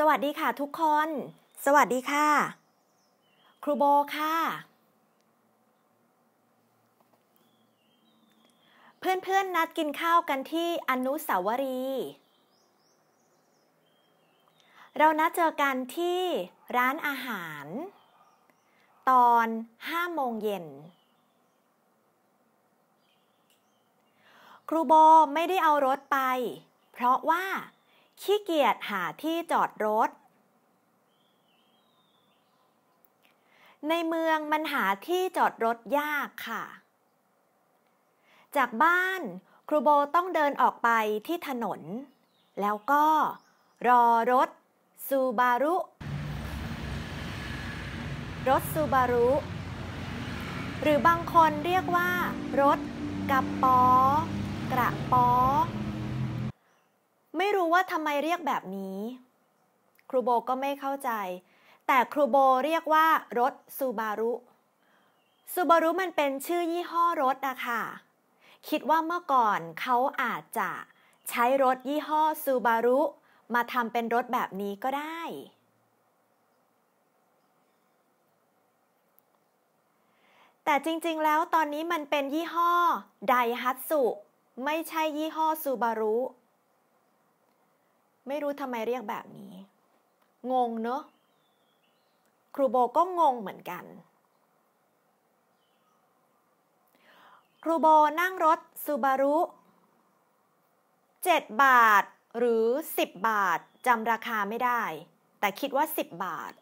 สวัสดีค่ะทุกคน สวัสดีค่ะ ครูโบค่ะ เพื่อนๆนนัดกินข้าวกันที่อนุสาวรีย์เรานัดเจอกันที่ร้านอาหาร ตอนห้าโมงเย็นครูโบไม่ได้เอารถไป เพราะว่าขี้เกียจหาที่จอดรถ ในเมืองมันหาที่จอดรถยากค่ะ จากบ้านครูโบต้องเดินออกไปที่ถนน แล้วก็รอรถซูบารุ รถซูบารุ หรือบางคนเรียกว่า รถกระปอกระปอไม่รู้ว่าทำไมเรียกแบบนี้ ครูโบก็ไม่เข้าใจ แต่ครูโบเรียกว่ารถซูบารุ ซูบารุมันเป็นชื่อยี่ห้อรถอะค่ะ คิดว่าเมื่อก่อนเขาอาจจะใช้รถยี่ห้อซูบารุมาทำเป็นรถแบบนี้ก็ได้ แต่จริงๆแล้วตอนนี้มันเป็นยี่ห้อไดฮัตสุไม่ใช่ยี่ห้อซูบารุไม่รู้ทำไมเรียกแบบนี้ งงเนอะ ครูโบก็งงเหมือนกัน ครูโบนั่งรถซูบารุ 7 บาทหรือ 10 บาทจำราคาไม่ได้ แต่คิดว่า 10 บาท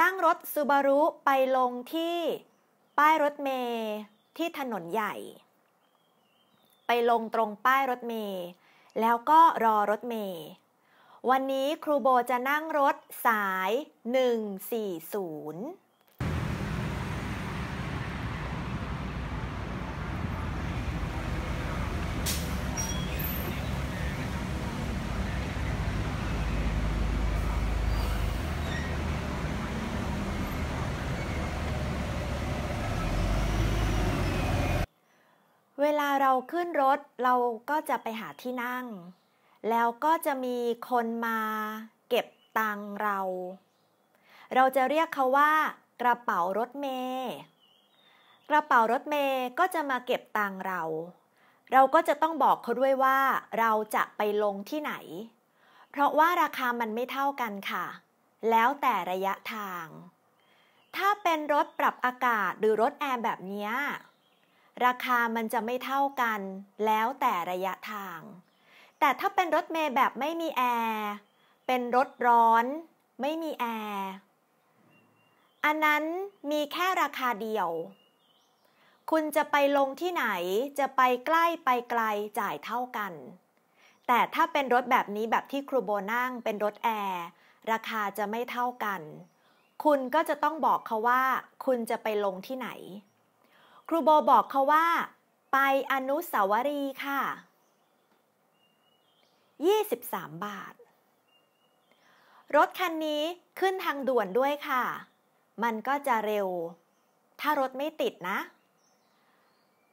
นั่งรถซูบารุไปลงที่ป้ายรถเมย์ที่ถนนใหญ่ ไปลงตรงป้ายรถเมย์แล้วก็รอรถเมย์วันนี้ครูโบจะนั่งรถสาย 140เวลาเราขึ้นรถเราก็จะไปหาที่นั่ง แล้วก็จะมีคนมาเก็บตังเรา เราจะเรียกเขาว่า กระเป๋ารถเมย์กระเป๋ารถเมย์ก็จะมาเก็บตังเรา เราก็จะต้องบอกเขาด้วยว่า เราจะไปลงที่ไหน เพราะว่าราคามันไม่เท่ากันค่ะ แล้วแต่ระยะทาง ถ้าเป็นรถปรับอากาศหรือรถแอร์แบบนี้ราคามันจะไม่เท่ากัน แล้วแต่ระยะทาง แต่ถ้าเป็นรถเมย์แบบไม่มีแอร์ เป็นรถร้อน ไม่มีแอร์ อันนั้นมีแค่ราคาเดียว คุณจะไปลงที่ไหน จะไปใกล้ไปไกลจ่ายเท่ากัน แต่ถ้าเป็นรถแบบนี้แบบที่ครูโบนั่งเป็นรถแอร์ราคาจะไม่เท่ากัน คุณก็จะต้องบอกเขาว่า คุณจะไปลงที่ไหนครูโบบอกเขาว่า ไปอนุสาวรีย์ค่ะ 23 บาท รถคันนี้ขึ้นทางด่วนด้วยค่ะ มันก็จะเร็ว ถ้ารถไม่ติดนะ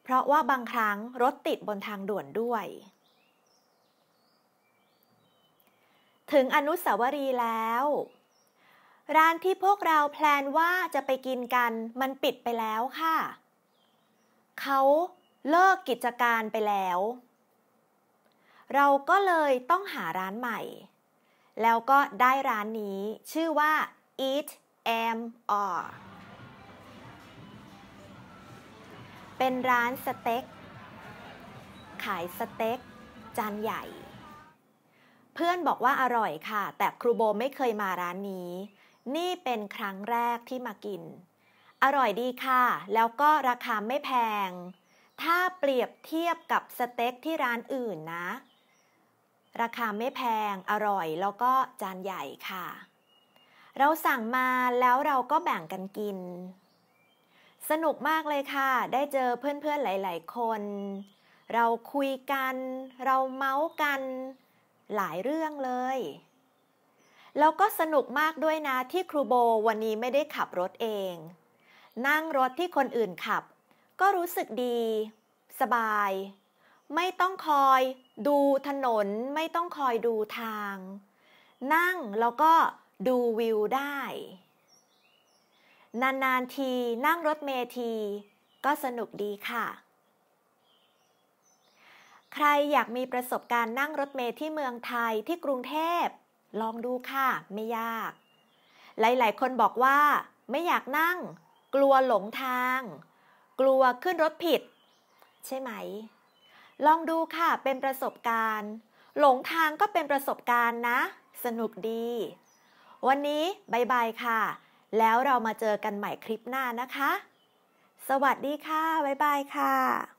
เพราะว่าบางครั้งรถติดบนทางด่วนด้วย ถึงอนุสาวรีย์แล้ว ร้านที่พวกเราแพลนว่าจะไปกินกันมันปิดไปแล้วค่ะเขาเลิกกิจการไปแล้ว เราก็เลยต้องหาร้านใหม่ แล้วก็ได้ร้านนี้ชื่อว่า Eat M R เป็นร้านสเต็ก ขายสเต็กจานใหญ่ เพื่อนบอกว่าอร่อยค่ะ แต่ครูโบไม่เคยมาร้านนี้ นี่เป็นครั้งแรกที่มากินอร่อยดีค่ะ แล้วก็ราคาไม่แพง ถ้าเปรียบเทียบกับสเต็กที่ร้านอื่นนะ ราคาไม่แพง อร่อย แล้วก็จานใหญ่ค่ะ เราสั่งมาแล้วเราก็แบ่งกันกิน สนุกมากเลยค่ะ ได้เจอเพื่อนๆหลายๆคน เราคุยกัน เราเมาส์กัน หลายเรื่องเลย แล้วก็สนุกมากด้วยนะที่ครูโบวันนี้ไม่ได้ขับรถเองนั่งรถที่คนอื่นขับ ก็รู้สึกดี สบาย ไม่ต้องคอยดูถนนไม่ต้องคอยดูทาง นั่งแล้วก็ดูวิวได้ นานๆทีนั่งรถเมที ก็สนุกดีค่ะ ใครอยากมีประสบการณ์นั่งรถเมที่เมืองไทยที่กรุงเทพลองดูค่ะ ไม่ยาก หลาย ๆ คนบอกว่า ไม่อยากนั่งกลัวหลงทาง กลัวขึ้นรถผิด ใช่ไหม ลองดูค่ะ เป็นประสบการณ์ หลงทางก็เป็นประสบการณ์นะ สนุกดี วันนี้บายบายค่ะ แล้วเรามาเจอกันใหม่คลิปหน้านะคะ สวัสดีค่ะ บายบายค่ะ